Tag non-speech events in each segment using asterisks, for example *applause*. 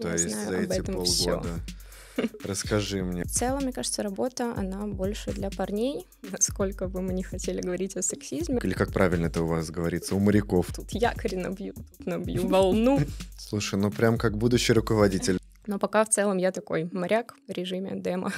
То Я есть за эти полгода. Все. Расскажи мне. В целом, мне кажется, работа, она больше для парней, насколько бы мы не хотели говорить о сексизме. Или как правильно это у вас говорится, у моряков. Тут якорь набью, тут набью волну. Слушай, ну прям как будущий руководитель. Но пока в целом я такой моряк в режиме демо.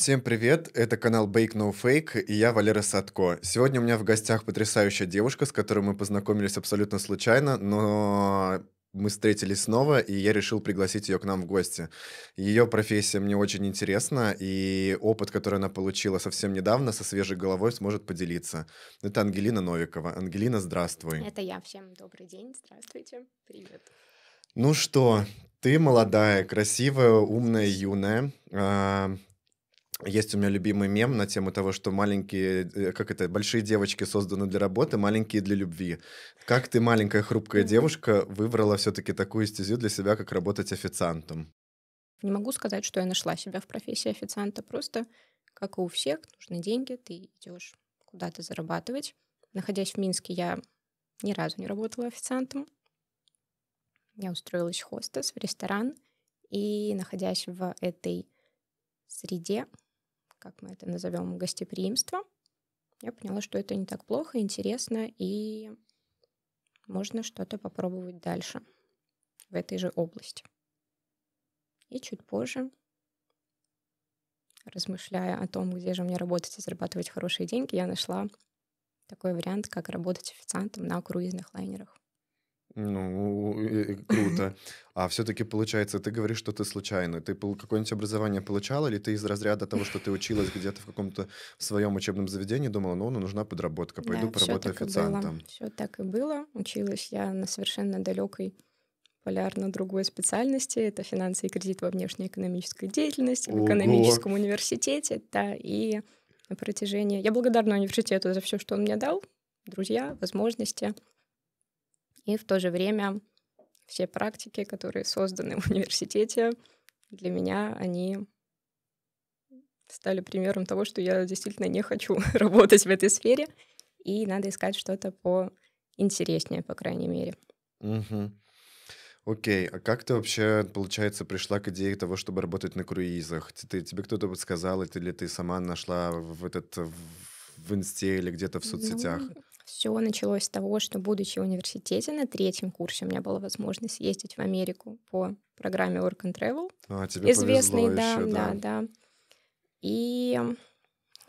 Всем привет, это канал Bake No Fake и я Валера Садко. Сегодня у меня в гостях потрясающая девушка, с которой мы познакомились абсолютно случайно, но мы встретились снова, и я решил пригласить ее к нам в гости. Ее профессия мне очень интересна, и опыт, который она получила совсем недавно, со свежей головой сможет поделиться. Это Ангелина Новикова. Ангелина, здравствуй. Это я. Всем добрый день. Здравствуйте. Привет. Ну что, ты молодая, красивая, умная, юная. А, есть у меня любимый мем на тему того, что маленькие, э, как это, большие девочки созданы для работы, маленькие для любви. Как ты, маленькая хрупкая девушка, выбрала все-таки такую стезю для себя, как работать официантом? Не могу сказать, что я нашла себя в профессии официанта. Просто, как и у всех, нужны деньги, ты идешь куда-то зарабатывать. Находясь в Минске, я ни разу не работала официантом. Я устроилась хостес в ресторан, и находясь в этой среде, как мы это назовем, гостеприимство, я поняла, что это не так плохо, интересно, и можно что-то попробовать дальше в этой же области. И чуть позже, размышляя о том, где же мне работать и зарабатывать хорошие деньги, я нашла такой вариант, как работать официантом на круизных лайнерах. Ну, круто. А все-таки получается, ты говоришь, что ты случайно. Ты какое-нибудь образование получала, или ты из разряда того, что ты училась где-то в каком-то своем учебном заведении, думала, ну, ну нужна подработка, пойду да, поработаю все официантом. Все так и было. Училась я на совершенно далекой полярно другой специальности. Это финансы и кредит во внешней экономической деятельности, Ого. в экономическом университете. Да, и на протяжении... Я благодарна университету за все, что он мне дал. Друзья, возможности. И в то же время все практики, которые созданы *laughs* в университете, для меня они стали примером того, что я действительно не хочу *laughs* работать в этой сфере, и надо искать что-то поинтереснее, по крайней мере. Угу. Окей, а как ты вообще, получается, пришла к идее того, чтобы работать на круизах? Ты, тебе кто-то подсказал, или ты сама нашла в этот в инсте или где-то в ну, соцсетях? Ну, все началось с того, что, будучи в университете, на третьем курсе у меня была возможность ездить в Америку по программе Work and Travel. А, тебе Известный, да, еще, да, да, да. И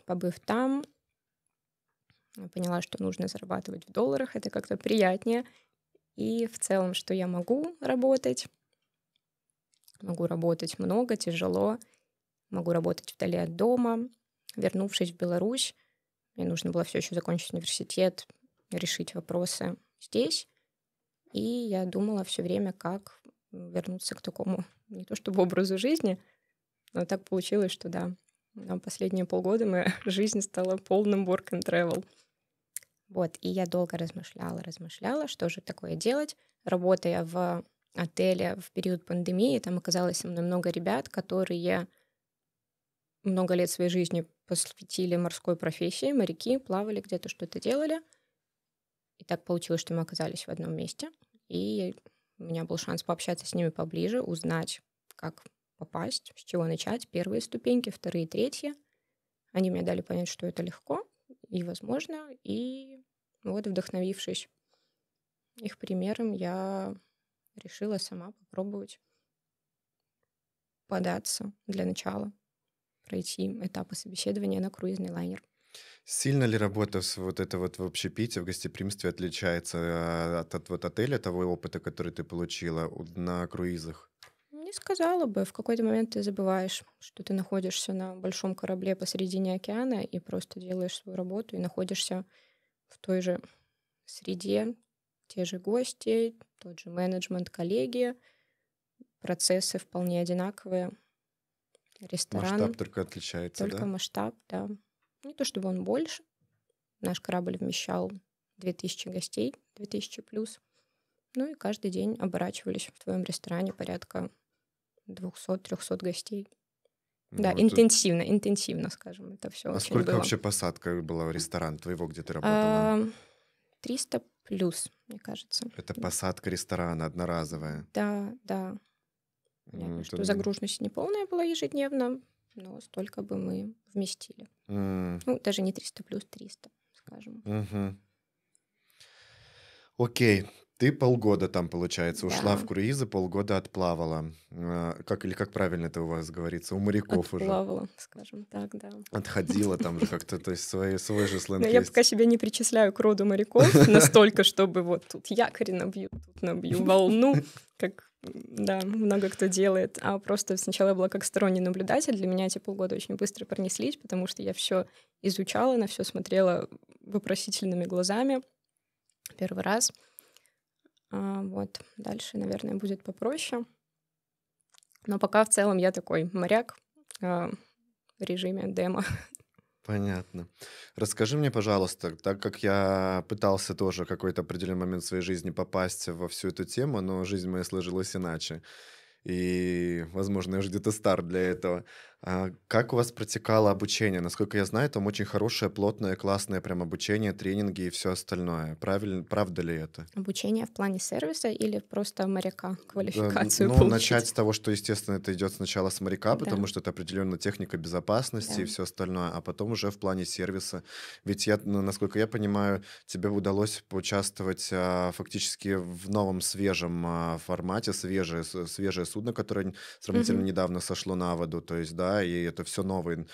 побыв там, поняла, что нужно зарабатывать в долларах, это как-то приятнее. И в целом, что я могу работать. Могу работать много, тяжело. Могу работать вдали от дома. Вернувшись в Беларусь, мне нужно было все еще закончить университет, решить вопросы здесь. И я думала все время, как вернуться к такому *laughs* не то чтобы образу жизни, но так получилось, что да, на последние полгода моя *laughs* жизнь стала полным work and travel. Вот, и я долго размышляла, размышляла, что же такое делать. Работая в отеле в период пандемии, там оказалось со мной много ребят, которые много лет своей жизни посвятили морской профессии, моряки, плавали где-то, что-то делали. И так получилось, что мы оказались в одном месте. И у меня был шанс пообщаться с ними поближе, узнать, как попасть, с чего начать, первые ступеньки, вторые, третьи. Они мне дали понять, что это легко и возможно. И вот, вдохновившись их примером, я решила сама попробовать податься для начала пройти этапы собеседования на круизный лайнер. Сильно ли работа с вот это вот в общепите, в гостеприимстве отличается а, от, от вот отеля, того опыта, который ты получила на круизах? Не сказала бы. В какой-то момент ты забываешь, что ты находишься на большом корабле посередине океана и просто делаешь свою работу и находишься в той же среде, те же гости, тот же менеджмент, коллеги, процессы вполне одинаковые ресторан. Масштаб только отличается, Только да? масштаб, да. Ну, не то чтобы он больше. Наш корабль вмещал 2000 гостей, 2000 плюс. Ну и каждый день оборачивались в твоем ресторане порядка 200-300 гостей. Ну, да, вот интенсивно, это... интенсивно, скажем, это все. А сколько было. вообще посадка была в ресторан твоего, где ты работала? 300 плюс, мне кажется. Это посадка ресторана одноразовая. Да, да. Понятно, что загруженность не полная была ежедневно, но столько бы мы вместили. Ну, даже не 300 плюс 300, скажем. Окей, ты полгода там, получается, да. ушла в круизы, полгода отплавала. А, как, или как правильно это у вас говорится, у моряков отплавала, уже. Отплавала, скажем так, да. Отходила там же как-то, то есть свой, свой же сленг Но Я пока себя не причисляю к роду моряков *laughs* настолько, чтобы вот тут якорь набью, тут набью волну, как да, много кто делает. А просто сначала я была как сторонний наблюдатель. Для меня эти полгода очень быстро пронеслись, потому что я все изучала, на все смотрела вопросительными глазами. Первый раз. А вот. Дальше, наверное, будет попроще. Но пока в целом я такой моряк а, в режиме демо. Понятно. Расскажи мне, пожалуйста, так как я пытался тоже какой-то определенный момент в своей жизни попасть во всю эту тему, но жизнь моя сложилась иначе. И, возможно, я уже где-то стар для этого. А, как у вас протекало обучение? Насколько я знаю, там очень хорошее, плотное, классное прям обучение, тренинги и все остальное. Правильно, правда ли это? Обучение в плане сервиса или просто моряка э, квалификацию? Да, ну, получить? начать с того, что, естественно, это идет сначала с моряка, да. потому что это определенно техника безопасности да. и все остальное, а потом уже в плане сервиса. Ведь я, ну, насколько я понимаю, тебе удалось поучаствовать а, фактически в новом свежем а, формате, свежее, свежее судно, которое сравнительно угу. недавно сошло на воду. То есть, да, и это все новые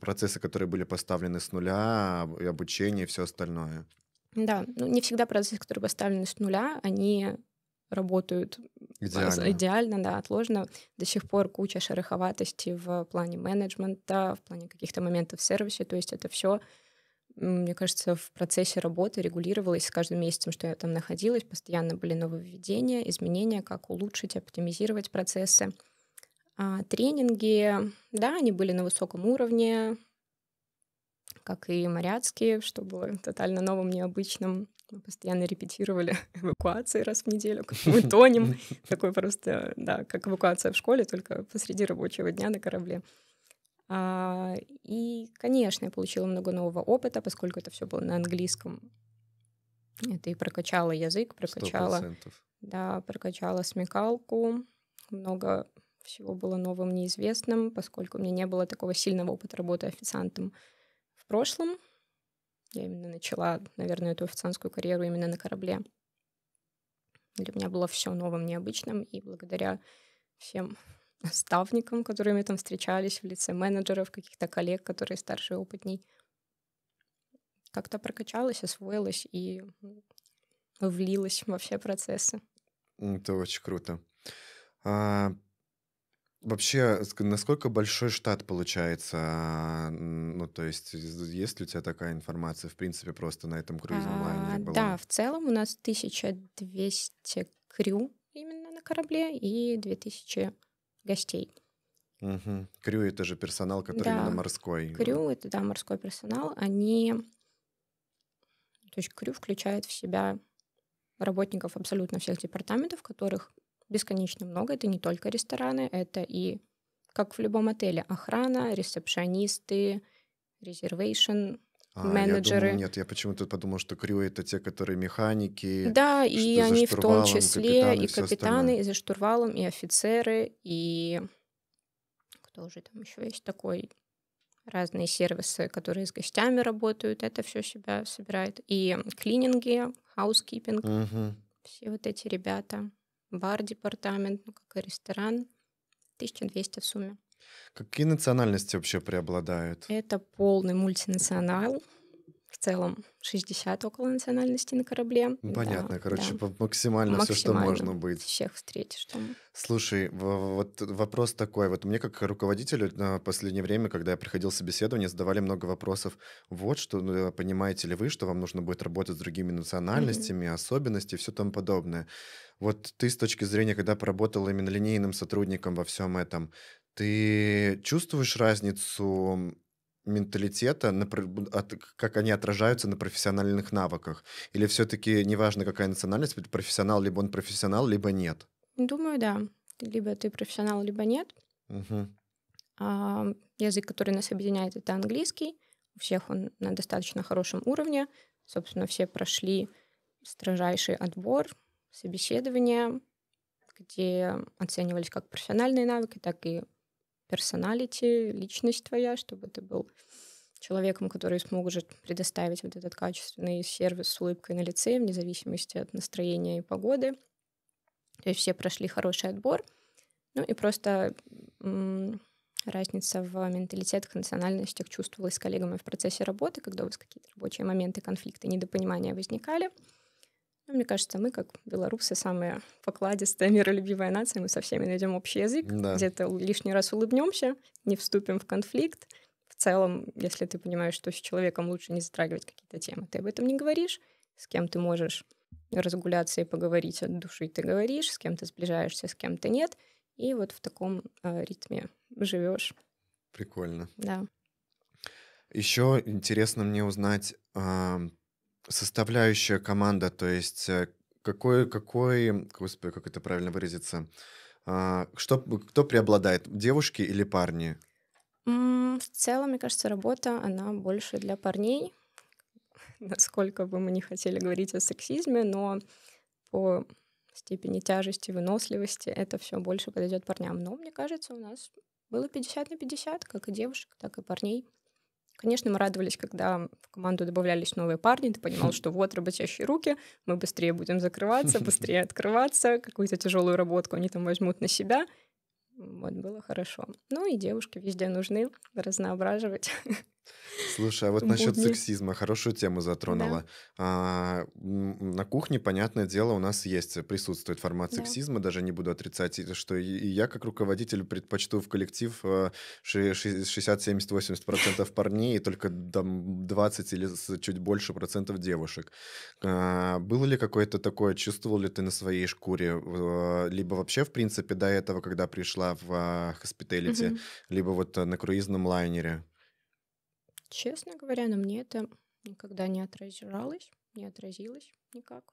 процессы, которые были поставлены с нуля, и обучение, и все остальное. Да, ну не всегда процессы, которые поставлены с нуля, они работают э, идеально. идеально, да, отложено. До сих пор куча шероховатости в плане менеджмента, в плане каких-то моментов в сервисе. То есть это все, мне кажется, в процессе работы регулировалось с каждым месяцем, что я там находилась. Постоянно были нововведения, изменения, как улучшить, оптимизировать процессы. А тренинги, да, они были на высоком уровне, как и моряцкие, что было тотально новым, необычным. Мы постоянно репетировали *laughs* эвакуации раз в неделю, как мы тонем. *laughs* Такой просто, да, как эвакуация в школе, только посреди рабочего дня на корабле. А, и, конечно, я получила много нового опыта, поскольку это все было на английском. Это и прокачала язык, прокачала, 100%. да, прокачала смекалку, много всего было новым, неизвестным, поскольку у меня не было такого сильного опыта работы официантом в прошлом. Я именно начала, наверное, эту официантскую карьеру именно на корабле. Для меня было все новым, необычным, и благодаря всем наставникам, *laughs* которые мы там встречались в лице менеджеров, каких-то коллег, которые старше и опытней, как-то прокачалась, освоилась и ну, влилась во все процессы. Это очень круто. А, Вообще, насколько большой штат получается? Ну, то есть, есть ли у тебя такая информация, в принципе, просто на этом круизном а, лайнере? Была? Да, в целом у нас 1200 крю именно на корабле и 2000 гостей. Угу. Крю — это же персонал, который да. именно морской. Крю — это, да, морской персонал. Они... То есть крю включает в себя работников абсолютно всех департаментов, которых бесконечно много. Это не только рестораны, это и, как в любом отеле, охрана, ресепшонисты, резервейшн, а, менеджеры. Я думаю, нет, я почему-то подумал, что крю это те, которые механики. Да, и они в том числе капитаны, и капитаны, и за штурвалом, и офицеры, и кто же там еще есть такой разные сервисы, которые с гостями работают, это все себя собирает. И клининги, хаускипинг, угу. все вот эти ребята бар-департамент, ну, как и ресторан, 1200 в сумме. Какие национальности вообще преобладают? Это полный мультинационал, в целом 60 около национальностей на корабле. Понятно, да, короче, да. максимально, максимально все, что можно быть. Всех встретишь там. Слушай, вот вопрос такой. Вот мне как руководителю на э, последнее время, когда я приходил в собеседование, задавали много вопросов. Вот что, ну, э, понимаете ли вы, что вам нужно будет работать с другими национальностями, mm-hmm. особенности и все тому подобное. Вот ты с точки зрения, когда поработал именно линейным сотрудником во всем этом, ты чувствуешь разницу менталитета, как они отражаются на профессиональных навыках? Или все-таки неважно, какая национальность, профессионал, либо он профессионал, либо нет? Думаю, да. Либо ты профессионал, либо нет. Угу. А, язык, который нас объединяет, это английский. У всех он на достаточно хорошем уровне. Собственно, все прошли строжайший отбор, собеседование, где оценивались как профессиональные навыки, так и персоналити, личность твоя, чтобы ты был человеком, который сможет предоставить вот этот качественный сервис с улыбкой на лице, вне зависимости от настроения и погоды. То есть все прошли хороший отбор. Ну и просто разница в менталитетах, национальностях чувствовалась с коллегами в процессе работы, когда у вас какие-то рабочие моменты, конфликты, недопонимания возникали. Ну, мне кажется, мы, как белорусы, самая покладистая, *laughs* миролюбивая нация, мы со всеми найдем общий язык, да. где-то лишний раз улыбнемся, не вступим в конфликт. В целом, если ты понимаешь, что с человеком лучше не затрагивать какие-то темы, ты об этом не говоришь, с кем ты можешь разгуляться и поговорить от души ты говоришь, с кем ты сближаешься, с кем ты нет. И вот в таком э, ритме живешь. Прикольно. Да. Еще интересно мне узнать составляющая команда, то есть э, какой, какой, господи, как это правильно выразиться, а, что, кто преобладает, девушки или парни? В целом, мне кажется, работа, она больше для парней, *laughs* насколько бы мы не хотели говорить о сексизме, но по степени тяжести, выносливости это все больше подойдет парням. Но, мне кажется, у нас было 50 на 50, как и девушек, так и парней. Конечно, мы радовались, когда в команду добавлялись новые парни, ты понимал, хм. что вот работящие руки, мы быстрее будем закрываться, *laughs* быстрее открываться, какую-то тяжелую работку они там возьмут на себя. Вот, было хорошо. Ну и девушки везде нужны, разноображивать. Слушай, а вот *laughs* насчет сексизма хорошую тему затронула. Да. А, на кухне, понятное дело, у нас есть, э, присутствует формат да. сексизма, даже не буду отрицать, что и я как руководитель предпочту в коллектив 60-70-80% э, парней и только там 20 или чуть больше процентов девушек. А, было ли какое-то такое, чувствовал ли ты на своей шкуре, э, либо вообще, в принципе, до этого, когда пришла в а, хоспиталити, угу. либо вот на круизном лайнере? Честно говоря, на мне это никогда не отразилось, не отразилось никак.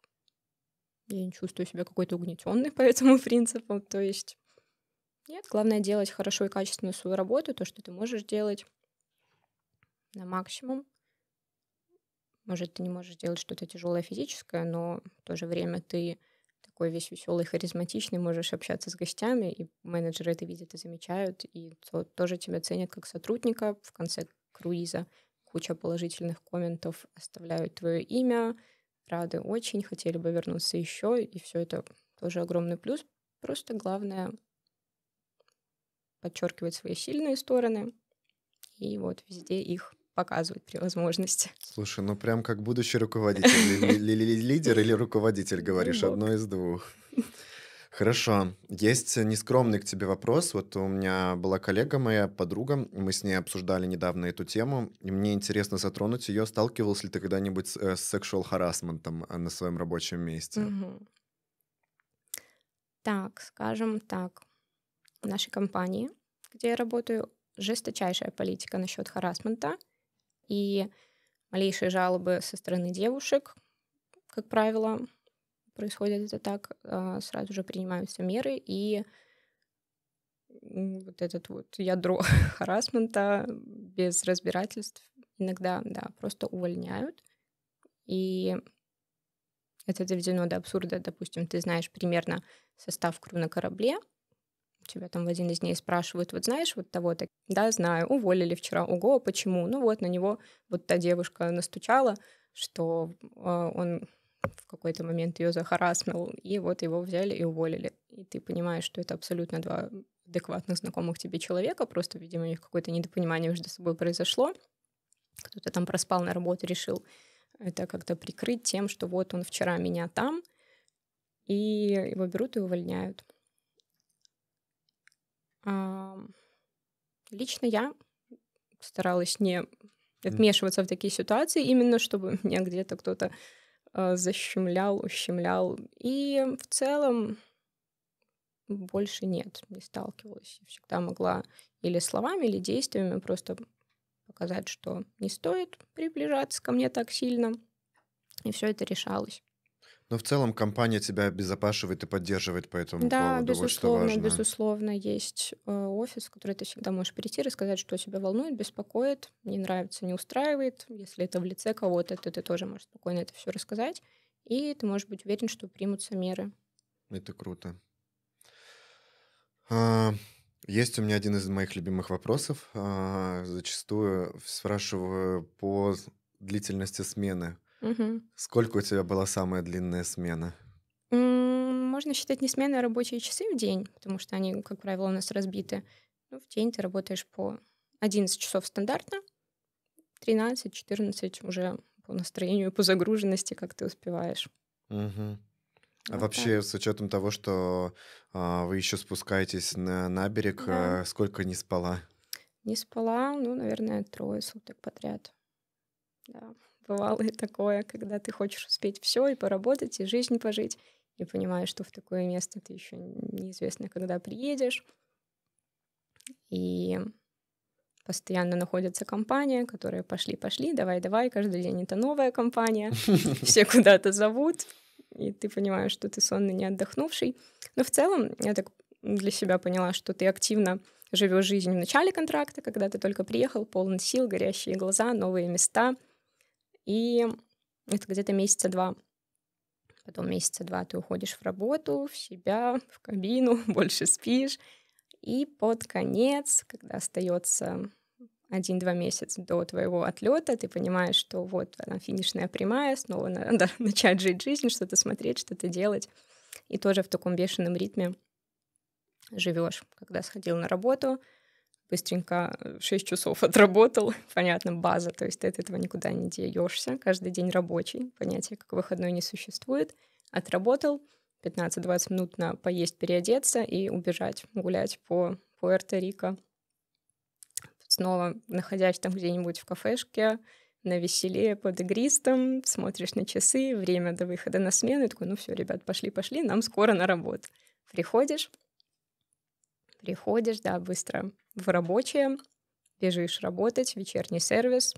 Я не чувствую себя какой-то угнетенной *laughs* по этому принципу. То есть нет, главное делать хорошо и качественно свою работу, то, что ты можешь делать на максимум. Может, ты не можешь делать что-то тяжелое физическое, но в то же время ты такой весь веселый, харизматичный, можешь общаться с гостями, и менеджеры это видят и замечают, и тоже тебя ценят как сотрудника. В конце круиза куча положительных комментов оставляют твое имя, рады очень, хотели бы вернуться еще, и все это тоже огромный плюс. Просто главное подчеркивать свои сильные стороны и вот везде их показывать при возможности. Слушай, ну прям как будущий руководитель, лидер или руководитель, говоришь, одно из двух. Хорошо. Есть нескромный к тебе вопрос. Вот у меня была коллега моя, подруга, мы с ней обсуждали недавно эту тему, и мне интересно затронуть ее. Сталкивался ли ты когда-нибудь с э, сексуал харасментом э, на своем рабочем месте? Угу. Так, скажем так, в нашей компании, где я работаю, жесточайшая политика насчет харасмента и малейшие жалобы со стороны девушек, как правило, происходит это так, а, сразу же принимаются меры, и вот этот вот ядро *laughs* харасмента без разбирательств иногда, да, просто увольняют. И это доведено до абсурда. Допустим, ты знаешь примерно состав крю на корабле, тебя там в один из дней спрашивают, вот знаешь вот того-то? Да, знаю, уволили вчера. Ого, почему? Ну вот на него вот та девушка настучала, что а, он в какой-то момент ее захараснул, и вот его взяли и уволили. И ты понимаешь, что это абсолютно два адекватных знакомых тебе человека, просто, видимо, у них какое-то недопонимание между собой произошло. Кто-то там проспал на работу, решил это как-то прикрыть тем, что вот он вчера меня там, и его берут и увольняют. А... Лично я старалась не вмешиваться в такие ситуации, именно чтобы *laughs* меня где-то кто-то Э, защемлял, ущемлял. И в целом больше нет, не сталкивалась. Всегда могла или словами, или действиями просто показать, что не стоит приближаться ко мне так сильно. И все это решалось. Но в целом компания тебя обезопашивает и поддерживает по этому да, поводу. Да, безусловно, вот что важно. безусловно. Есть э, офис, в который ты всегда можешь прийти, рассказать, что тебя волнует, беспокоит, не нравится, не устраивает. Если это в лице кого-то, то ты тоже можешь спокойно это все рассказать. И ты можешь быть уверен, что примутся меры. Это круто. А, есть у меня один из моих любимых вопросов. А, зачастую спрашиваю по длительности смены. Угу. Сколько у тебя была самая длинная смена? Можно считать не смены, а рабочие часы в день, потому что они, как правило, у нас разбиты. Ну, в день ты работаешь по 11 часов стандартно, 13-14 уже по настроению, по загруженности, как ты успеваешь. Угу. А вот вообще, так. с учетом того, что а, вы еще спускаетесь на, на берег, да. а, сколько не спала? Не спала, ну, наверное, трое суток подряд. Да бывало и такое, когда ты хочешь успеть все и поработать, и жизнь пожить, и понимаешь, что в такое место ты еще неизвестно, когда приедешь. И постоянно находится компания, которые пошли-пошли, давай-давай, каждый день это новая компания, *laughs* все куда-то зовут, и ты понимаешь, что ты сонный, не отдохнувший. Но в целом я так для себя поняла, что ты активно живешь жизнь в начале контракта, когда ты только приехал, полон сил, горящие глаза, новые места — и это где-то месяца два. Потом месяца два ты уходишь в работу, в себя, в кабину, *laughs* больше спишь. И под конец, когда остается один-два месяца до твоего отлета, ты понимаешь, что вот она финишная прямая, снова *laughs* надо начать жить жизнь, что-то смотреть, что-то делать. И тоже в таком бешеном ритме живешь, когда сходил на работу, быстренько 6 э, часов *laughs* отработал, понятно, база, то есть ты от этого никуда не деешься, каждый день рабочий, понятие как выходной не существует, отработал, 15-20 минут на поесть, переодеться и убежать, гулять по Пуэрто-Рико. Снова находясь там где-нибудь в кафешке, на веселее под игристом, смотришь на часы, время до выхода на смену, и такой, ну все, ребят, пошли, пошли, нам скоро на работу. Приходишь, приходишь, да, быстро в рабочее, бежишь работать, вечерний сервис,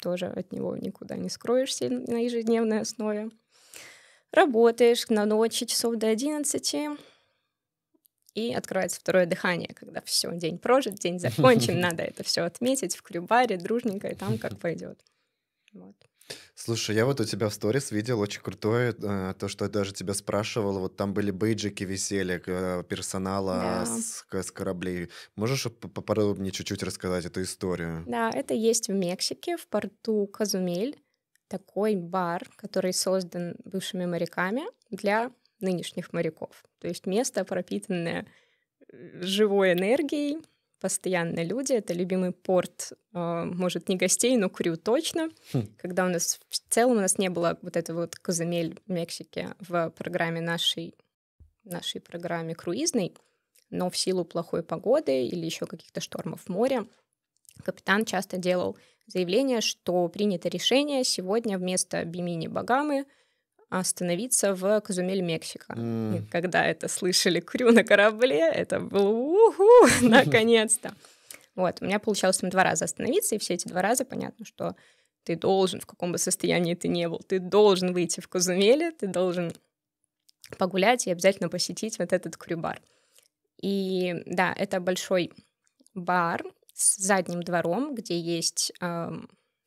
тоже от него никуда не скроешься на ежедневной основе. Работаешь на ночи часов до 11, и открывается второе дыхание, когда все, день прожит, день закончен, *laughs* надо это все отметить в клюбаре, дружненько, и там как *laughs* пойдет. Вот. Слушай, я вот у тебя в сторис видел очень крутое, э, то, что я даже тебя спрашивал, вот там были бейджики висели э, персонала да. с, с кораблей. Можешь поподробнее чуть-чуть рассказать эту историю? Да, это есть в Мексике, в порту Казумель, такой бар, который создан бывшими моряками для нынешних моряков. То есть место, пропитанное э, живой энергией, постоянно люди. Это любимый порт, а, может, не гостей, но крю точно. Хм. Когда у нас в целом у нас не было вот этого вот Козымель в Мексике в программе нашей, нашей программе круизной, но в силу плохой погоды или еще каких-то штормов море капитан часто делал заявление, что принято решение сегодня вместо Бимини Багамы — остановиться в Казумель, Мексика. Mm. когда это слышали крю на корабле, это было уху, *laughs* наконец-то. Вот, у меня получалось там два раза остановиться, и все эти два раза понятно, что ты должен, в каком бы состоянии ты ни был, ты должен выйти в Казумеле, ты должен погулять и обязательно посетить вот этот крюбар. И да, это большой бар с задним двором, где есть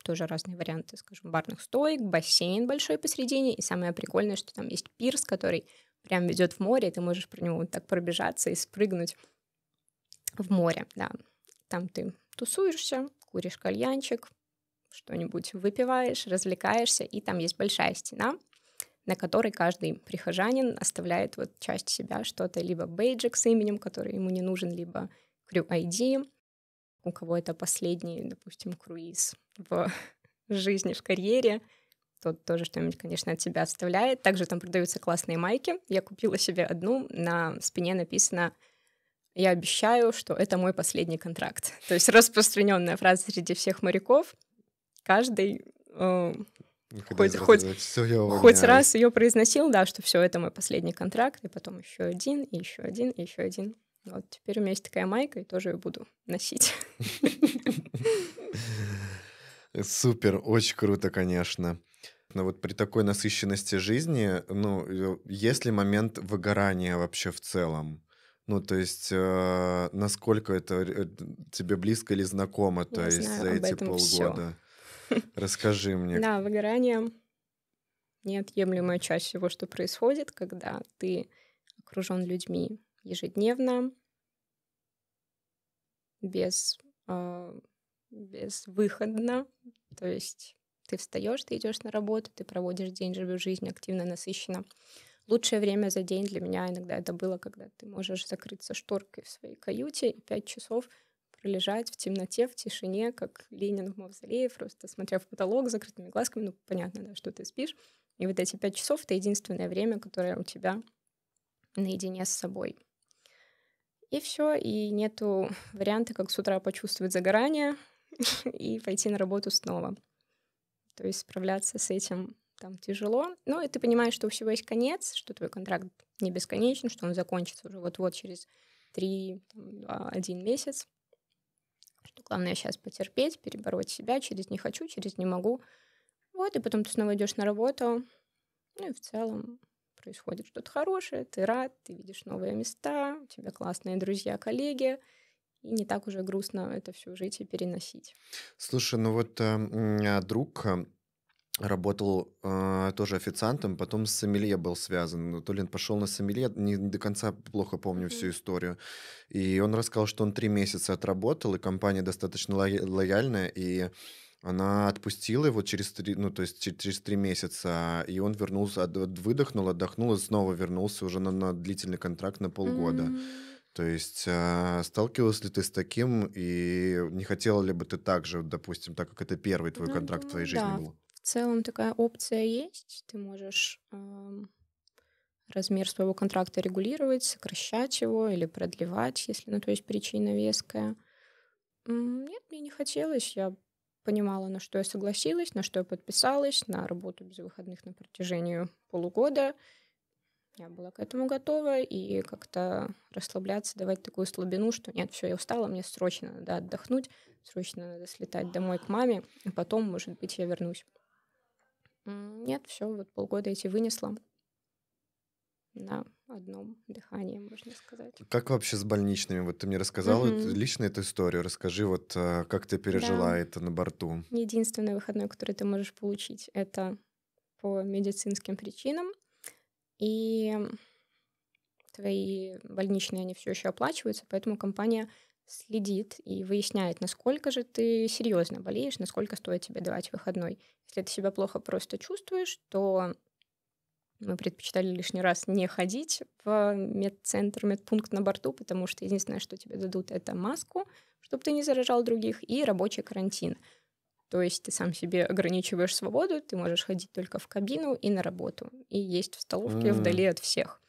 тоже разные варианты, скажем, барных стоек, бассейн большой посередине, и самое прикольное, что там есть пирс, который прям ведет в море, и ты можешь про него вот так пробежаться и спрыгнуть в море, да. Там ты тусуешься, куришь кальянчик, что-нибудь выпиваешь, развлекаешься, и там есть большая стена, на которой каждый прихожанин оставляет вот часть себя, что-то либо бейджик с именем, который ему не нужен, либо крю айди у кого это последний, допустим, круиз в *laughs* жизни, в карьере, тот тоже что-нибудь, конечно, от себя оставляет. Также там продаются классные майки. Я купила себе одну, на спине написано «Я обещаю, что это мой последний контракт». *laughs* То есть распространенная фраза среди всех моряков. Каждый э, хоть, хоть, хоть раз ее произносил, да, что все это мой последний контракт, и потом еще один, и еще один, и еще один. А вот теперь у меня есть такая майка, и тоже ее буду носить. *laughs* Супер, очень круто, конечно. Но вот при такой насыщенности жизни, ну, э, есть ли момент выгорания вообще в целом? Ну, то есть, э, насколько это э, тебе близко или знакомо, то Я есть знаю, за эти полгода? Все. Расскажи мне. *laughs* Да, выгорание неотъемлемая часть всего, что происходит, когда ты окружен людьми, ежедневно, без, э, а, без выходно. То есть ты встаешь, ты идешь на работу, ты проводишь день, живешь жизнь активно, насыщенно. Лучшее время за день для меня иногда это было, когда ты можешь закрыться шторкой в своей каюте и пять часов пролежать в темноте, в тишине, как Ленин в мавзолее, просто смотря в потолок закрытыми глазками, ну, понятно, да, что ты спишь. И вот эти пять часов — это единственное время, которое у тебя наедине с собой и все, и нету *laughs* варианта, как с утра почувствовать загорание *laughs* и пойти на работу снова. То есть справляться с этим там тяжело. Ну, и ты понимаешь, что у всего есть конец, что твой контракт не бесконечен, что он закончится уже вот-вот через 3-1 месяц. Что главное сейчас потерпеть, перебороть себя через «не хочу», через «не могу». Вот, и потом ты снова идешь на работу. Ну и в целом происходит что-то хорошее, ты рад, ты видишь новые места, у тебя классные друзья, коллеги, и не так уже грустно это всю жить и переносить. Слушай, ну вот эм, а, э, друг работал э, тоже официантом, потом с сомелье был связан. Ну, то ли он пошел на сомелье, не, не до конца плохо помню mm-hmm. всю историю. И он рассказал, что он три месяца отработал, и компания достаточно ло- лояльная, и она отпустила его через три, ну, то есть через три месяца, и он вернулся, выдохнул, отдохнул, и снова вернулся уже на, на длительный контракт на полгода. Mm-hmm. То есть э, сталкивалась ли ты с таким, и не хотела ли бы ты так же, допустим, так как это первый твой ну, контракт в твоей да, жизни был? В целом такая опция есть. Ты можешь э, размер своего контракта регулировать, сокращать его или продлевать, если на ну, то есть причина веская. Нет, мне не хотелось. Я понимала, на что я согласилась, на что я подписалась, на работу без выходных на протяжении полугода. Я была к этому готова и как-то расслабляться, давать такую слабину, что нет, все, я устала, мне срочно надо отдохнуть, срочно надо слетать домой к маме, и а потом, может быть, я вернусь. Нет, все, вот полгода эти вынесла. Да, одном дыхании, можно сказать. Как вообще с больничными? Вот ты мне рассказала угу. лично эту историю. Расскажи, вот э, как ты пережила да. это на борту. Единственное выходное, которое ты можешь получить, это по медицинским причинам. И твои больничные, они все еще оплачиваются, поэтому компания следит и выясняет, насколько же ты серьезно болеешь, насколько стоит тебе давать выходной. Если ты себя плохо просто чувствуешь, то мы предпочитали лишний раз не ходить в медцентр, медпункт на борту, потому что единственное, что тебе дадут, это маску, чтобы ты не заражал других, и рабочий карантин. То есть ты сам себе ограничиваешь свободу, ты можешь ходить только в кабину и на работу, и есть в столовке mm. вдали от всех.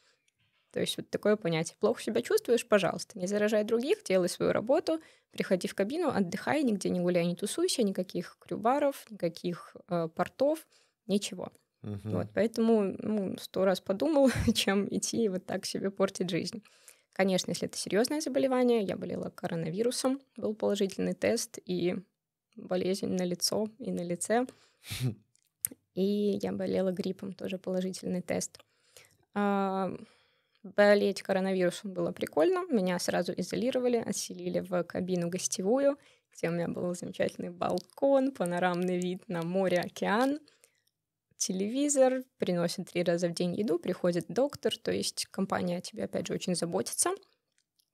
То есть вот такое понятие. Плохо себя чувствуешь, пожалуйста, не заражай других, делай свою работу, приходи в кабину, отдыхай, нигде не гуляй, не тусуйся, никаких крюбаров, никаких э, портов, ничего. Угу. Вот, поэтому ну, сто раз подумал, *laughs* чем идти и вот так себе портить жизнь. Конечно, если это серьезное заболевание, я болела коронавирусом, был положительный тест и болезнь на лицо и на лице. *laughs* И я болела гриппом, тоже положительный тест. А, болеть коронавирусом было прикольно. Меня сразу изолировали, отселили в кабину гостевую, где у меня был замечательный балкон, панорамный вид на море, океан — телевизор, приносит три раза в день еду, приходит доктор, то есть компания о тебе, опять же, очень заботится.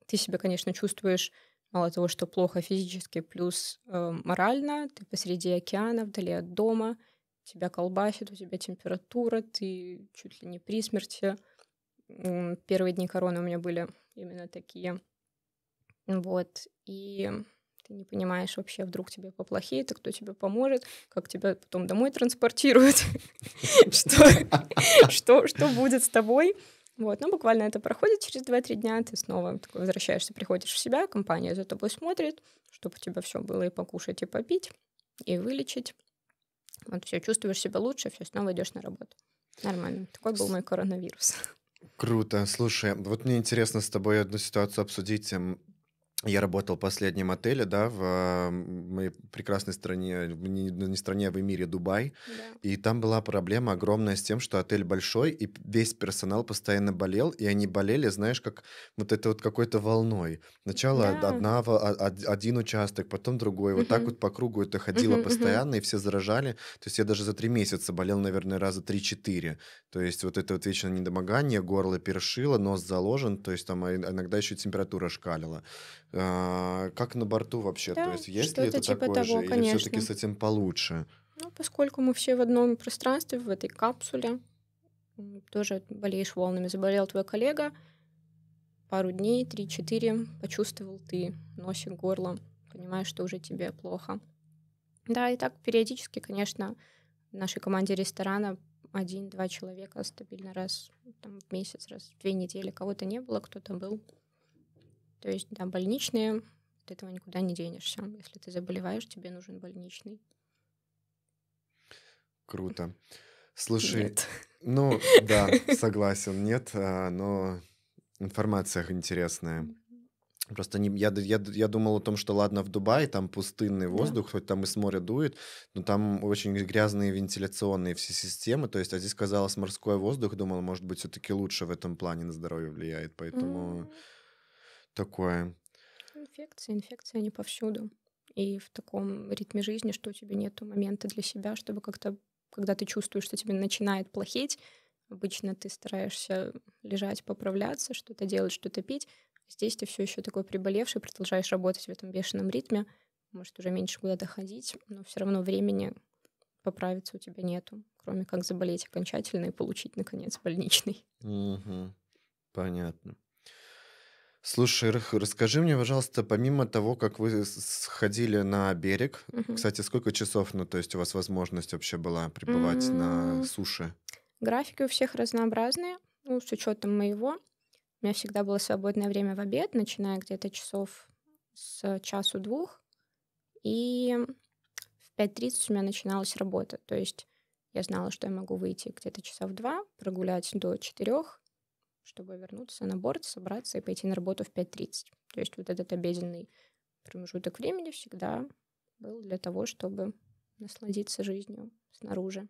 Ты себя, конечно, чувствуешь мало того, что плохо физически, плюс э, морально, ты посреди океана, вдали от дома, тебя колбасит, у тебя температура, ты чуть ли не при смерти. Первые дни короны у меня были именно такие. Вот. И ты не понимаешь вообще, вдруг тебе поплохеет, а кто тебе поможет, как тебя потом домой транспортируют, *laughs* что будет с тобой. Вот, ну, буквально это проходит через 2-3 дня, ты снова такой возвращаешься, приходишь в себя, компания за тобой смотрит, чтобы у тебя все было и покушать, и попить, и вылечить. Вот все, чувствуешь себя лучше, все, снова идешь на работу. Нормально. Такой был мой коронавирус. Круто. Слушай, вот мне интересно с тобой одну ситуацию обсудить. Эм, я работал в последнем отеле, да, в моей прекрасной стране, не, не стране, а в мире Дубай. Да. И там была проблема огромная с тем, что отель большой, и весь персонал постоянно болел, и они болели, знаешь, как вот это вот какой-то волной. Сначала да. одна, а, один участок, потом другой. Вот угу. так вот по кругу это ходило угу, постоянно, угу. и все заражали. То есть я даже за три месяца болел, наверное, раза три-четыре. То есть вот это вот вечное недомогание, горло першило, нос заложен, то есть там а иногда еще температура шкалила. А, как на борту вообще? Да, То есть есть ли это типа такое того, же? Конечно. Или все-таки с этим получше? Ну, поскольку мы все в одном пространстве, в этой капсуле, тоже болеешь волнами, заболел твой коллега, пару дней, три-четыре, почувствовал ты носик, горло, понимаешь, что уже тебе плохо. Да, и так периодически, конечно, в нашей команде ресторана один-два человека стабильно раз там, в месяц, раз в две недели кого-то не было, кто-то был. То есть, да, больничные, от этого никуда не денешься. Если ты заболеваешь, тебе нужен больничный. Круто. Слушай, нет. ну *laughs* да, согласен, нет, а, но информация интересная. Просто не, я, я, я думал о том, что ладно, в Дубае там пустынный воздух, да. хоть там и с моря дует, но там очень грязные вентиляционные все системы. То есть, а здесь казалось морской воздух, думал, может быть, все-таки лучше в этом плане на здоровье влияет. Поэтому mm-hmm такое. Инфекции, инфекции, они повсюду. И в таком ритме жизни, что у тебя нет момента для себя, чтобы как-то, когда ты чувствуешь, что тебе начинает плохеть, обычно ты стараешься лежать, поправляться, что-то делать, что-то пить. Здесь ты все еще такой приболевший, продолжаешь работать в этом бешеном ритме, может уже меньше куда-то ходить, но все равно времени поправиться у тебя нету, кроме как заболеть окончательно и получить, наконец, больничный. Угу. Понятно. Слушай, расскажи мне, пожалуйста, помимо того, как вы сходили на берег, Мгм. кстати, сколько часов, ну, то есть у вас возможность вообще была пребывать на суше? Графики у всех разнообразные, ну, с учетом моего. У меня всегда было свободное время в обед, начиная где-то часов с часу-двух. И в 5.30 у меня начиналась работа. То есть я знала, что я могу выйти где-то часа в два, прогулять до четырех чтобы вернуться на борт, собраться и пойти на работу в 5.30. То есть вот этот обеденный промежуток времени всегда был для того, чтобы насладиться жизнью снаружи.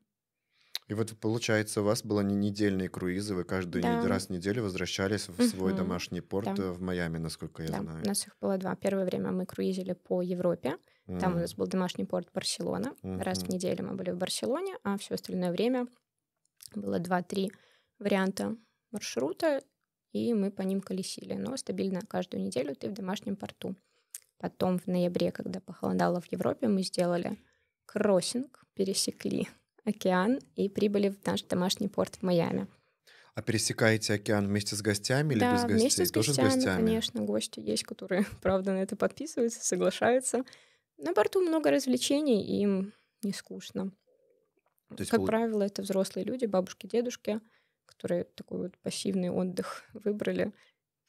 И вот, получается, у вас были не недельные круизы, вы каждый да. раз в неделю возвращались в свой угу. домашний порт да. Э, в Майами, насколько я да. знаю. У нас их было два. Первое время мы круизили по Европе, угу. там у нас был домашний порт Барселона. Угу. Раз в неделю мы были в Барселоне, а все остальное время было два-три варианта маршрута, и мы по ним колесили. Но стабильно каждую неделю ты в домашнем порту. Потом в ноябре, когда похолодало в Европе, мы сделали кроссинг, пересекли океан и прибыли в наш домашний порт в Майами. А пересекаете океан вместе с гостями да, или без гостей? Вместе с Тоже с гостями, конечно, гости есть, которые, *laughs* правда, на это подписываются, соглашаются. На борту много развлечений, им не скучно. То есть как пол... правило, это взрослые люди, бабушки, дедушки которые такой вот пассивный отдых выбрали,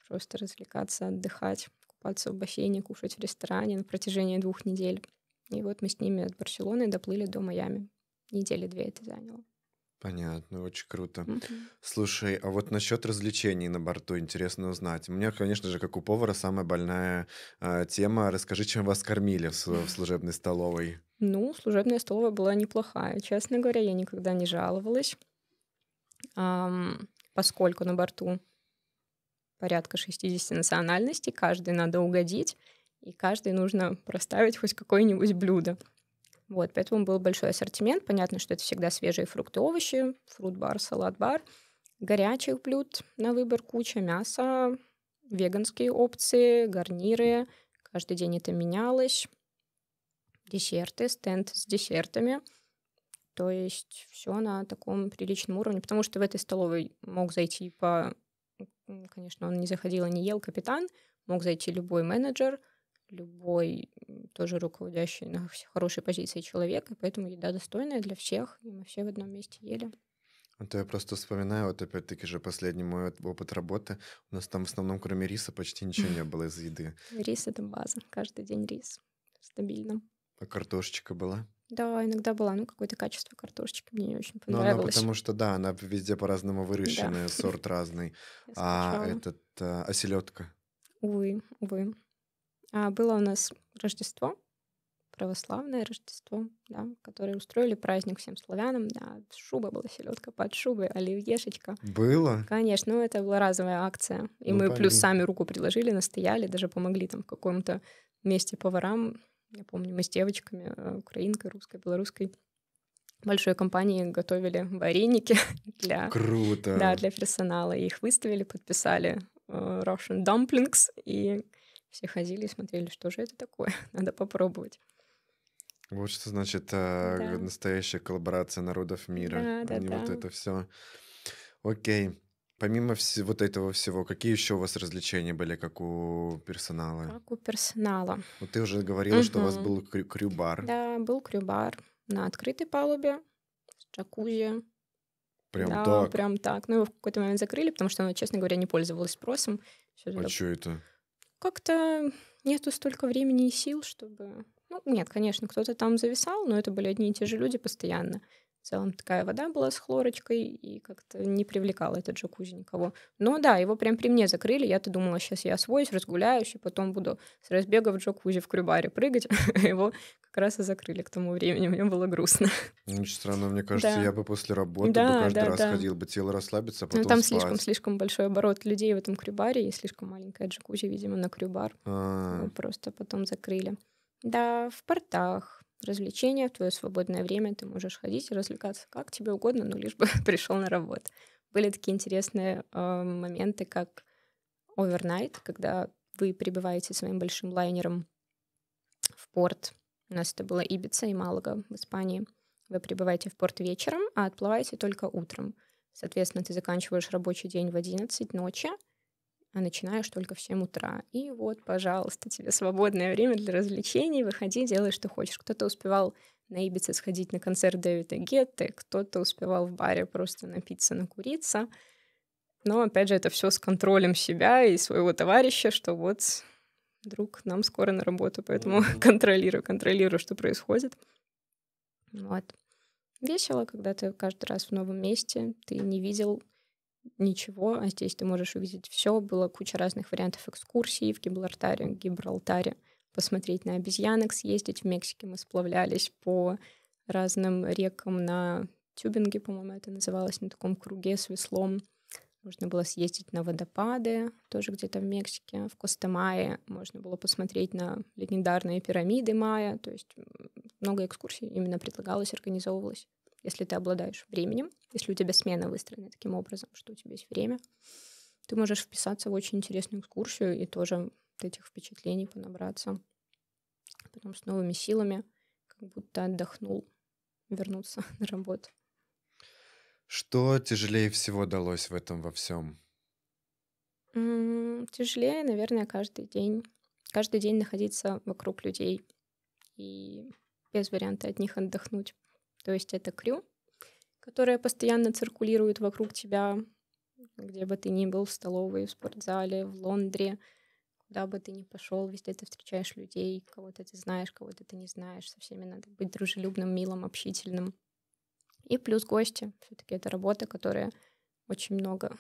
просто развлекаться, отдыхать, купаться в бассейне, кушать в ресторане на протяжении двух недель. И вот мы с ними от Барселоны доплыли до Майами. Недели две это заняло. Понятно, очень круто. Mm-hmm. Слушай, а вот насчет развлечений на борту интересно узнать. У меня, конечно же, как у повара, самая больная э, тема. Расскажи, чем вас кормили в, в служебной столовой. Ну, служебная столовая была неплохая. Честно говоря, я никогда не жаловалась поскольку на борту порядка 60 национальностей, каждый надо угодить, и каждый нужно проставить хоть какое-нибудь блюдо. Вот, поэтому был большой ассортимент. Понятно, что это всегда свежие фрукты, овощи, фрукт бар салат-бар, горячих блюд на выбор куча, мясо, веганские опции, гарниры. Каждый день это менялось. Десерты, стенд с десертами — то есть все на таком приличном уровне, потому что в этой столовой мог зайти по... Конечно, он не заходил и не ел капитан, мог зайти любой менеджер, любой тоже руководящий на хорошей позиции человек, и поэтому еда достойная для всех, и мы все в одном месте ели. А то я просто вспоминаю, вот опять-таки же последний мой опыт работы. У нас там в основном, кроме риса, почти ничего не было из еды. *laughs* Рис — это база, каждый день рис. Стабильно. А картошечка была? Да, иногда была, ну, какое-то качество картошечки мне не очень понравилось. Ну, она потому что, да, она везде по-разному выращенная, да. сорт разный. *laughs* а этот, а, э, оселедка? Увы, увы. А было у нас Рождество, православное Рождество, да, которое устроили праздник всем славянам. Да, шуба была, селедка под шубой, оливьешечка. Было? Конечно, ну это была разовая акция. И ну, мы понятно. плюс сами руку предложили настояли, даже помогли там в каком-то месте поварам я помню, мы с девочками, э, украинкой, русской, белорусской, большой компании готовили вареники *laughs* для, Круто. Да, для персонала. И их выставили, подписали э, Russian Dumplings, и все ходили и смотрели, что же это такое, *laughs* надо попробовать. Вот что значит э, да. настоящая коллаборация народов мира, да, да, не да. вот это все. Окей. Помимо вс- вот этого всего, какие еще у вас развлечения были, как у персонала? Как у персонала. Вот ты уже говорила, угу. что у вас был крюбар. Да, был крюбар на открытой палубе, с джакузи. Прям да, так? прям так. Ну, его в какой-то момент закрыли, потому что оно, честно говоря, не пользовалось спросом. Все а туда... что это? Как-то нету столько времени и сил, чтобы... Ну, нет, конечно, кто-то там зависал, но это были одни и те же люди постоянно. В целом такая вода была с хлорочкой, и как-то не привлекала этот джакузи никого. Но да, его прям при мне закрыли. Я-то думала, сейчас я освоюсь, разгуляюсь, и потом буду с разбега в джакузи в крюбаре прыгать. *laughs* его как раз и закрыли к тому времени. Мне было грустно. Очень ну, странно, мне кажется, да. я бы после работы да, бы каждый да, раз да. ходил бы, тело расслабиться, а ну, потом Ну там слишком, слишком большой оборот людей в этом крюбаре, и слишком маленькая джакузи, видимо, на крюбар. А -а -а. просто потом закрыли. Да, в портах, развлечения, в твое свободное время ты можешь ходить и развлекаться как тебе угодно, но лишь бы *laughs* пришел на работу. Были такие интересные э, моменты, как овернайт, когда вы прибываете своим большим лайнером в порт. У нас это было Ибица и Малага в Испании. Вы прибываете в порт вечером, а отплываете только утром. Соответственно, ты заканчиваешь рабочий день в 11 ночи — а начинаешь только в 7 утра. И вот, пожалуйста, тебе свободное время для развлечений, выходи, делай, что хочешь. Кто-то успевал на Ибице сходить на концерт Дэвида Гетты, кто-то успевал в баре просто напиться, накуриться. Но, опять же, это все с контролем себя и своего товарища, что вот, друг, нам скоро на работу, поэтому *laughs* контролирую, контролирую, что происходит. Вот. Весело, когда ты каждый раз в новом месте, ты не видел ничего, а здесь ты можешь увидеть все. Было куча разных вариантов экскурсий в Гибралтаре, Гибралтаре посмотреть на обезьянок, съездить в Мексике. Мы сплавлялись по разным рекам на тюбинге, по-моему, это называлось, на таком круге с веслом. Можно было съездить на водопады, тоже где-то в Мексике. В Коста Майе можно было посмотреть на легендарные пирамиды Майя. То есть много экскурсий именно предлагалось, организовывалось если ты обладаешь временем, если у тебя смена выстроена таким образом, что у тебя есть время, ты можешь вписаться в очень интересную экскурсию и тоже вот этих впечатлений понабраться. Потом с новыми силами, как будто отдохнул, вернуться *laughs* на работу. Что тяжелее всего далось в этом во всем? тяжелее, наверное, каждый день. Каждый день находиться вокруг людей и без варианта от них отдохнуть. То есть это крю, которое постоянно циркулирует вокруг тебя, где бы ты ни был, в столовой, в спортзале, в Лондре, куда бы ты ни пошел, везде ты встречаешь людей, кого-то ты знаешь, кого-то ты не знаешь, со всеми надо быть дружелюбным, милым, общительным. И плюс гости. Все-таки это работа, которая очень много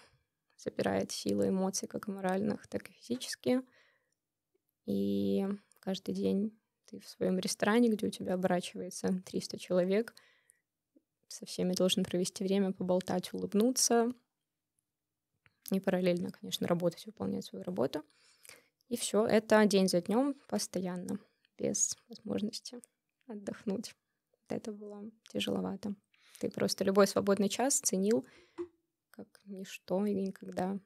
забирает силы эмоций, как моральных, так и физически. И каждый день ты в своем ресторане, где у тебя оборачивается 300 человек — со всеми должен провести время, поболтать, улыбнуться. И параллельно, конечно, работать, выполнять свою работу. И все, это день за днем постоянно, без возможности отдохнуть. это было тяжеловато. Ты просто любой свободный час ценил как ничто и никогда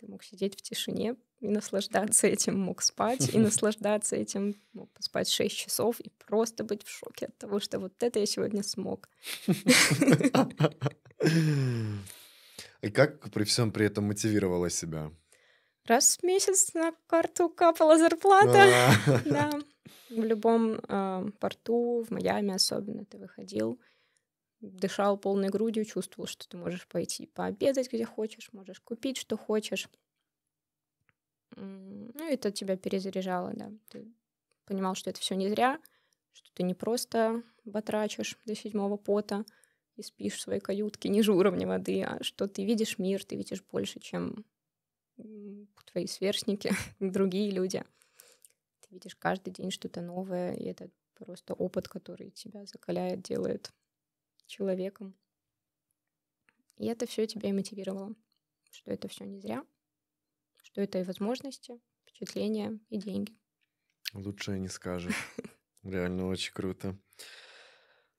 ты мог сидеть в тишине и наслаждаться этим, мог спать и *laughs* наслаждаться этим, мог поспать 6 часов и просто быть в шоке от того, что вот это я сегодня смог. И как при всем при этом мотивировала себя? Раз в месяц на карту капала зарплата. А. *laughs* Да. В любом а, порту, в Майами особенно, ты выходил — дышал полной грудью, чувствовал, что ты можешь пойти пообедать, где хочешь, можешь купить, что хочешь. Ну, это тебя перезаряжало, да. Ты понимал, что это все не зря, что ты не просто батрачишь до седьмого пота и спишь в своей каютке ниже уровня воды, а что ты видишь мир, ты видишь больше, чем твои сверстники, *laughs* другие люди. Ты видишь каждый день что-то новое, и это просто опыт, который тебя закаляет, делает человеком. И это все тебя и мотивировало, что это все не зря, что это и возможности, впечатления и деньги. Лучше не скажешь. *laughs* Реально очень круто.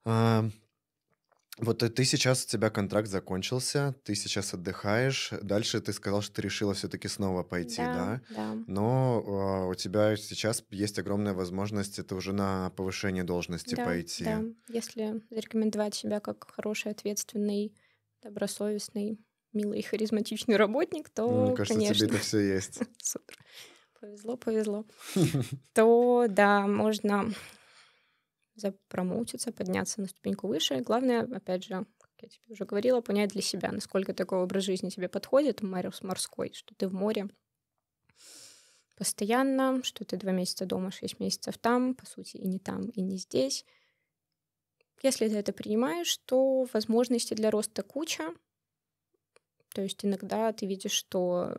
А, вот э, ты сейчас, у тебя контракт закончился, ты сейчас отдыхаешь. Дальше ты сказал, что ты решила все-таки снова пойти, да? Да. да. Но э, у тебя сейчас есть огромная возможность, это уже на повышение должности да, пойти. Да, если рекомендовать себя как хороший, ответственный, добросовестный, милый харизматичный работник, ну, то, Мне кажется, конечно... тебе это все есть. *laughs* Супер. Повезло, повезло. *laughs* То, да, можно запромоутиться, подняться на ступеньку выше. Главное, опять же, как я тебе уже говорила, понять для себя, насколько такой образ жизни тебе подходит, Мариус морской, что ты в море постоянно, что ты два месяца дома, шесть месяцев там, по сути, и не там, и не здесь. Если ты это принимаешь, то возможности для роста куча. То есть иногда ты видишь, что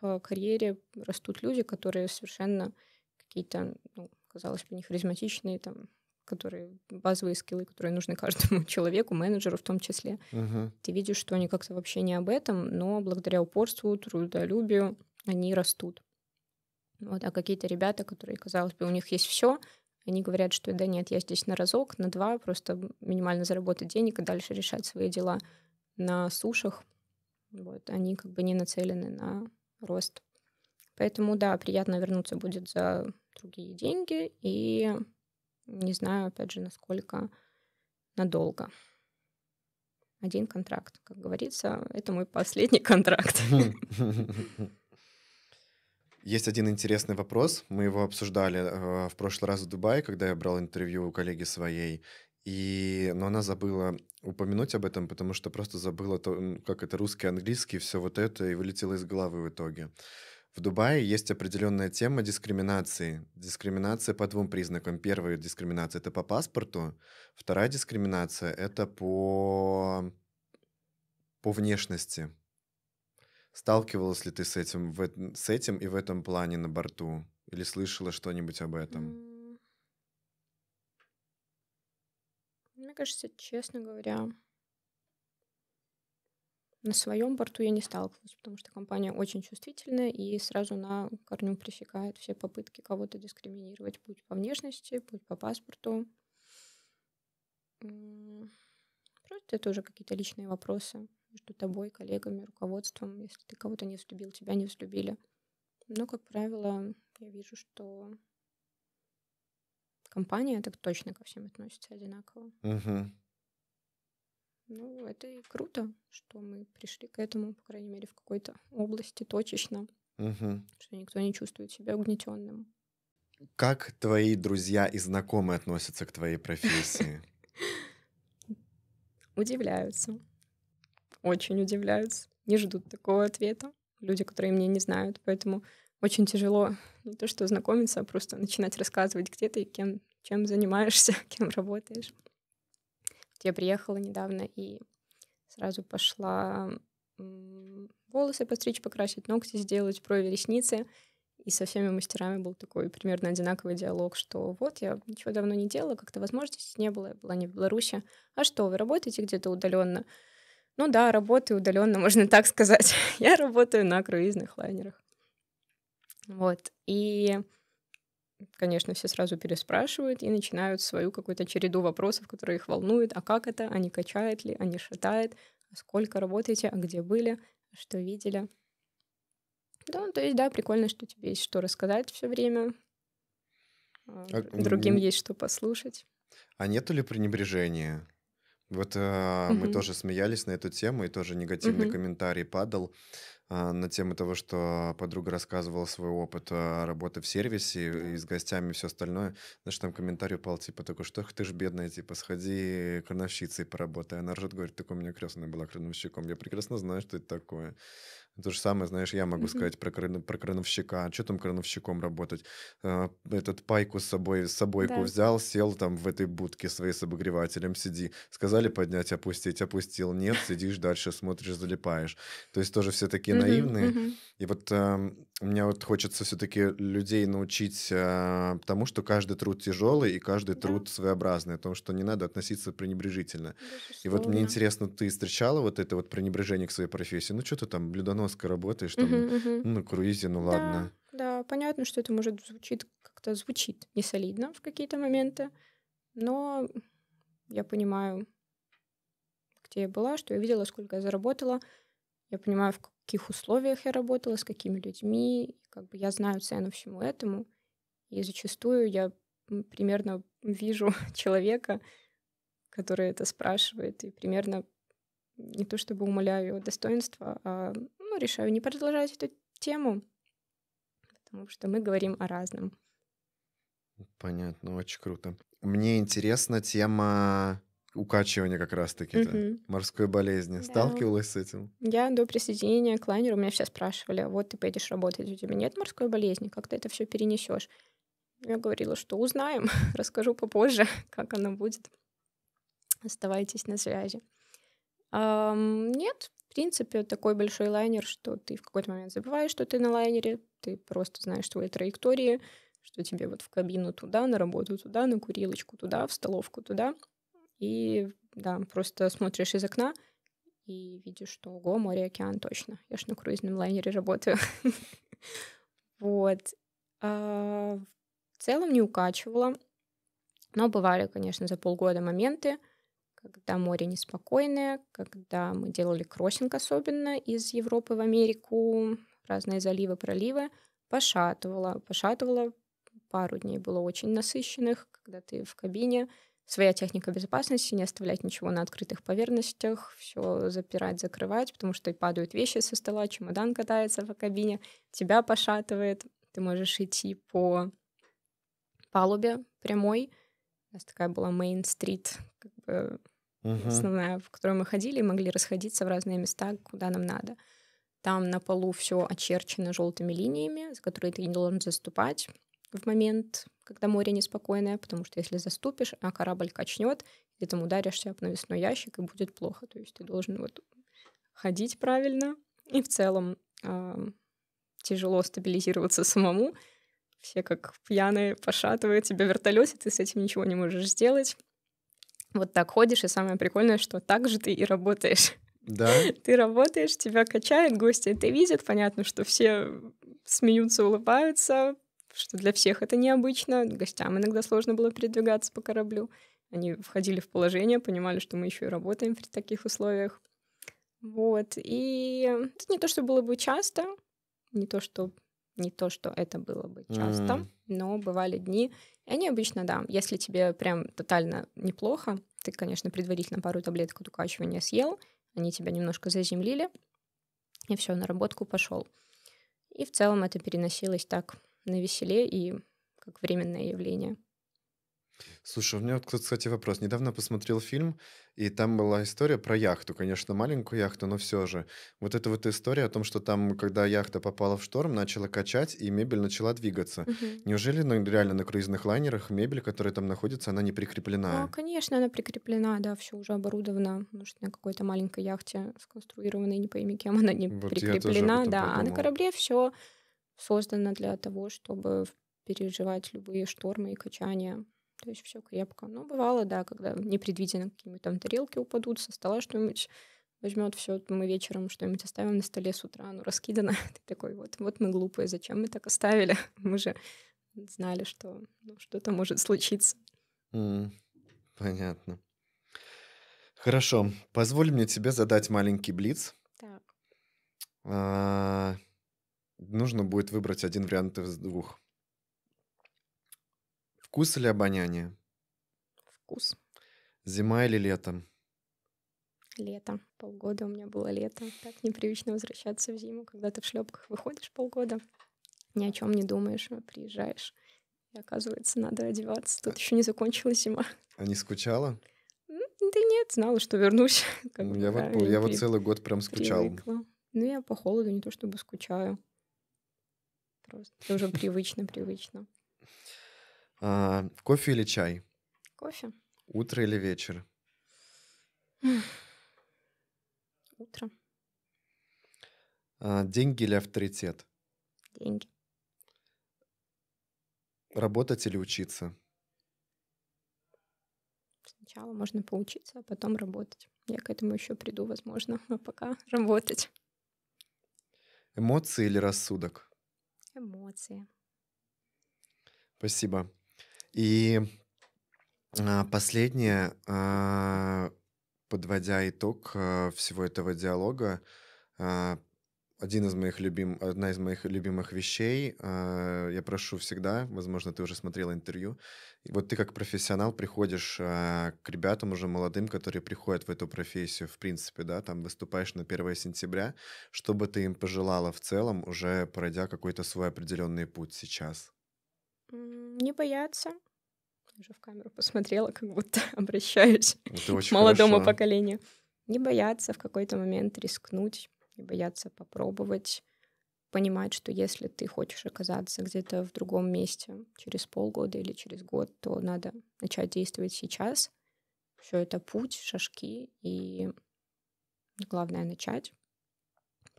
по карьере растут люди, которые совершенно какие-то, ну, казалось бы, не харизматичные, там, которые базовые скиллы, которые нужны каждому *laughs* человеку, менеджеру в том числе. Uh-huh. Ты видишь, что они как-то вообще не об этом, но благодаря упорству, трудолюбию они растут. Вот, а какие-то ребята, которые, казалось бы, у них есть все, они говорят, что да нет, я здесь на разок, на два, просто минимально заработать денег и дальше решать свои дела на сушах. Вот, они как бы не нацелены на рост. Поэтому, да, приятно вернуться будет за другие деньги и не знаю, опять же, насколько надолго. Один контракт, как говорится, это мой последний *laughs* контракт. *laughs* Есть один интересный вопрос. Мы его обсуждали э, в прошлый раз в Дубае, когда я брал интервью у коллеги своей. И, но она забыла упомянуть об этом, потому что просто забыла, то, как это русский, английский, все вот это, и вылетело из головы в итоге. В Дубае есть определенная тема дискриминации. Дискриминация по двум признакам. Первая дискриминация – это по паспорту. Вторая дискриминация – это по, по внешности. Сталкивалась ли ты с этим, в, с этим и в этом плане на борту? Или слышала что-нибудь об этом? Мне кажется, честно говоря, на своем борту я не сталкивалась, потому что компания очень чувствительная и сразу на корню пресекает все попытки кого-то дискриминировать, будь по внешности, будь по паспорту. Просто это уже какие-то личные вопросы между тобой, коллегами, руководством. Если ты кого-то не влюбил, тебя не влюбили. Но, как правило, я вижу, что компания так точно ко всем относится одинаково. Угу. Ну, это и круто, что мы пришли к этому, по крайней мере, в какой-то области точечно, угу. что никто не чувствует себя угнетенным. Как твои друзья и знакомые относятся к твоей профессии? *laughs* Удивляются. Очень удивляются. Не ждут такого ответа. Люди, которые меня не знают, поэтому очень тяжело *laughs* не то что знакомиться, а просто начинать рассказывать, где ты, кем, чем занимаешься, *laughs* кем работаешь я приехала недавно и сразу пошла волосы постричь, покрасить, ногти сделать, брови, ресницы. И со всеми мастерами был такой примерно одинаковый диалог, что вот, я ничего давно не делала, как-то возможности не было, я была не в Беларуси. А что, вы работаете где-то удаленно? Ну да, работаю удаленно, *laughs* можно так сказать. я работаю на круизных лайнерах. Вот. И конечно, все сразу переспрашивают и начинают свою какую-то череду вопросов, которые их волнуют. А как это? А не качает ли? А не шатает? сколько работаете? А где были? А что видели? Да, то есть, да, прикольно, что тебе есть что рассказать все время. А, а Другим есть что послушать. А нету ли пренебрежения? Вот э, угу. мы тоже смеялись на эту тему, и тоже негативный угу. комментарий падал. А, на тему того, что подруга рассказывала свой опыт а, работы в сервисе и с гостями и все остальное. Знаешь, там комментарий упал, типа, такой, что ты ж бедная, типа, сходи крановщицей поработай. Она ржет, говорит, такой у меня крестная была крановщиком. Я прекрасно знаю, что это такое. То же самое, знаешь, я могу сказать про, кран, про крановщика. Что там крановщиком работать? А, этот пайку с собой, с собойку да. взял, сел там в этой будке своей с обогревателем, сиди. Сказали поднять, опустить, опустил. Нет, сидишь дальше, смотришь, залипаешь. То есть тоже все такие наивные. И вот э, мне вот хочется все-таки людей научить э, тому, что каждый труд тяжелый и каждый да. труд своеобразный, о том, что не надо относиться пренебрежительно. Безусловно. И вот мне интересно, ты встречала вот это вот пренебрежение к своей профессии? Ну что ты там, блюдоносный сноска работаешь, там, uh-huh, uh-huh. на круизе, ну, да, ладно. Да, понятно, что это, может, звучит как-то звучит не солидно в какие-то моменты, но я понимаю, где я была, что я видела, сколько я заработала, я понимаю, в каких условиях я работала, с какими людьми, как бы я знаю цену всему этому, и зачастую я примерно вижу *laughs* человека, который это спрашивает, и примерно не то чтобы умоляю его достоинства, а тему, решаю не продолжать эту тему, потому что мы говорим о разном. Понятно, очень круто. Мне интересна тема укачивания как раз-таки, угу. морской болезни. Да. Сталкивалась с этим? Я до присоединения к лайнеру, меня все спрашивали, вот ты пойдешь работать, у тебя нет морской болезни, как ты это все перенесешь? Я говорила, что узнаем, *laughs* расскажу попозже, *laughs* как оно будет. Оставайтесь на связи. Um, нет, в принципе, такой большой лайнер, что ты в какой-то момент забываешь, что ты на лайнере, ты просто знаешь твои траектории, что тебе вот в кабину туда, на работу туда, на курилочку туда, в столовку туда. И, да, просто смотришь из окна и видишь, что ого, море, океан, точно. Я ж на круизном лайнере работаю. *laughs* Вот. А, в целом не укачивала. Но бывали, конечно, за полгода моменты — когда море неспокойное, когда мы делали кроссинг особенно из Европы в Америку, разные заливы, проливы, пошатывало. Пошатывало пару дней было очень насыщенных, когда ты в кабине, своя техника безопасности, не оставлять ничего на открытых поверхностях, все запирать, закрывать, потому что и падают вещи со стола, чемодан катается в кабине, тебя пошатывает, ты можешь идти по палубе прямой. У нас такая была Main Street, как бы угу. основная, в которую мы ходили, могли расходиться в разные места, куда нам надо. Там на полу все очерчено желтыми линиями, за которые ты не должен заступать в момент, когда море неспокойное, потому что если заступишь, а корабль качнет, ты там ударишься об навесной ящик, и будет плохо. То есть ты должен вот ходить правильно и в целом э, тяжело стабилизироваться самому. Все как пьяные пошатывают тебя в вертолете, ты с этим ничего не можешь сделать вот так ходишь, и самое прикольное, что так же ты и работаешь. Да. *laughs* Ты работаешь, тебя качает гости это видят, понятно, что все смеются, улыбаются, что для всех это необычно, гостям иногда сложно было передвигаться по кораблю. Они входили в положение, понимали, что мы еще и работаем при таких условиях. Вот, и это не то, что было бы часто, не то, что не то, что это было бы часто, mm. но бывали дни. И они обычно, да, если тебе прям тотально неплохо, ты, конечно, предварительно пару таблеток от укачивания съел, они тебя немножко заземлили, и все, наработку пошел. И в целом это переносилось так на веселе и как временное явление. Слушай, у меня, вот, кстати, вопрос. Недавно посмотрел фильм, и там была история про яхту. Конечно, маленькую яхту, но все же. Вот эта вот история о том, что там, когда яхта попала в шторм, начала качать, и мебель начала двигаться. Мгм. Неужели ну, реально на круизных лайнерах мебель, которая там находится, она не прикреплена? прикреплена? конечно, она прикреплена, да, все уже оборудовано. Может, на какой-то маленькой яхте сконструированной, не пойми кем, *laughs* она не Вот прикреплена, этом да. А на корабле все создано для того, чтобы переживать любые штормы и качания то есть все крепко. но ну, бывало, да, когда непредвиденно какие-нибудь там тарелки упадут, со стола что-нибудь возьмет все, мы вечером что-нибудь оставим на столе с утра, ну, раскидано. *laughs* Ты такой, вот, вот мы глупые, зачем мы так оставили? *laughs* Мы же знали, что ну, что-то может случиться. понятно. Хорошо, позволь мне тебе задать маленький блиц. Так. А, нужно будет выбрать один вариант из двух. Вкус или обоняние? Вкус. Зима или лето? Лето. Полгода у меня было лето. Так непривычно возвращаться в зиму, когда ты в шлепках выходишь полгода, ни о чем не думаешь, а приезжаешь. И оказывается, надо одеваться. Тут а... еще не закончилась зима. А не скучала? Да нет, знала, что вернусь. *laughs* Как ну, я вот, да, я вот целый год прям скучал. Привыкла. Ну, я по холоду не то чтобы скучаю. Просто уже привычно, привычно. А, кофе или чай? Кофе. Утро или вечер? *sighs* Утро. А, деньги или авторитет? Деньги. Работать или учиться? Сначала можно поучиться, а потом работать. Я к этому еще приду, возможно, *laughs* а пока работать. Эмоции или рассудок? Эмоции. Спасибо. И а, последнее, а, подводя итог э, всего этого диалога, а, один из моих любим, одна из моих любимых вещей, я прошу всегда, возможно, ты уже смотрела интервью, вот ты как профессионал приходишь к ребятам уже молодым, которые приходят в эту профессию, в принципе, да, там выступаешь на 1 сентября, что бы ты им пожелала в целом, уже пройдя какой-то свой определенный путь сейчас? Не бояться. Уже в камеру посмотрела, как будто *laughs* обращаюсь ну, к молодому хорошо. поколению. Не бояться в какой-то момент рискнуть, не бояться попробовать, понимать, что если ты хочешь оказаться где-то в другом месте через полгода или через год, то надо начать действовать сейчас. Все это путь, шажки, и главное начать,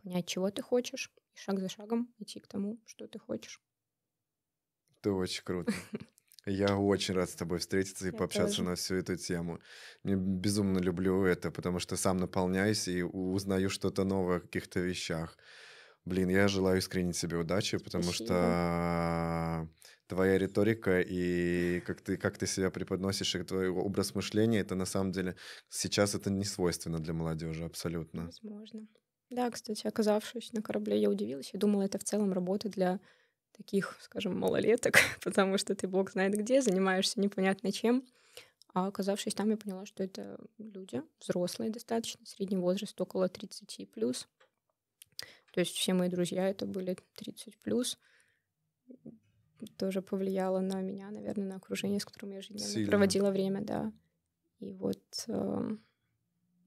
понять, чего ты хочешь, и шаг за шагом идти к тому, что ты хочешь. Это очень круто. Я очень рад с тобой встретиться и Я пообщаться тоже. на всю эту тему. Мне безумно люблю это, потому что сам наполняюсь и узнаю что-то новое о каких-то вещах. Блин, я желаю искренне тебе удачи, потому Спасибо. что твоя риторика и как ты, как ты себя преподносишь, и твой образ мышления, это на самом деле сейчас это не свойственно для молодежи абсолютно. Возможно. Да, кстати, оказавшись на корабле, я удивилась и думала, это в целом работа для таких, скажем, малолеток, *laughs* потому что ты бог знает где, занимаешься непонятно чем. А оказавшись там, я поняла, что это люди взрослые достаточно, средний возраст около 30 плюс. То есть все мои друзья это были 30 плюс. Тоже повлияло на меня, наверное, на окружение, с которым я ежедневно проводила время, да. И вот э,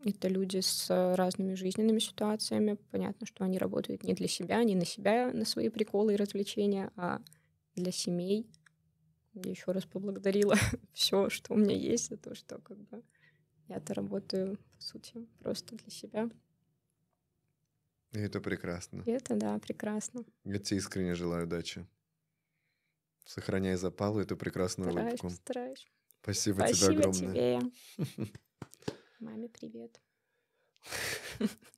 это люди с э, разными жизненными ситуациями. Понятно, что они работают не для себя, не на себя, на свои приколы и развлечения, а для семей. Я еще раз поблагодарила *laughs* все, что у меня есть, за то, что как бы я-то работаю, по сути, просто для себя. И это прекрасно. И это, да, прекрасно. Я тебе искренне желаю удачи. Сохраняй запалу эту прекрасную стараюсь, улыбку. Стараюсь. Спасибо, Спасибо тебе огромное. Тебе. *laughs* Маме привет. *laughs*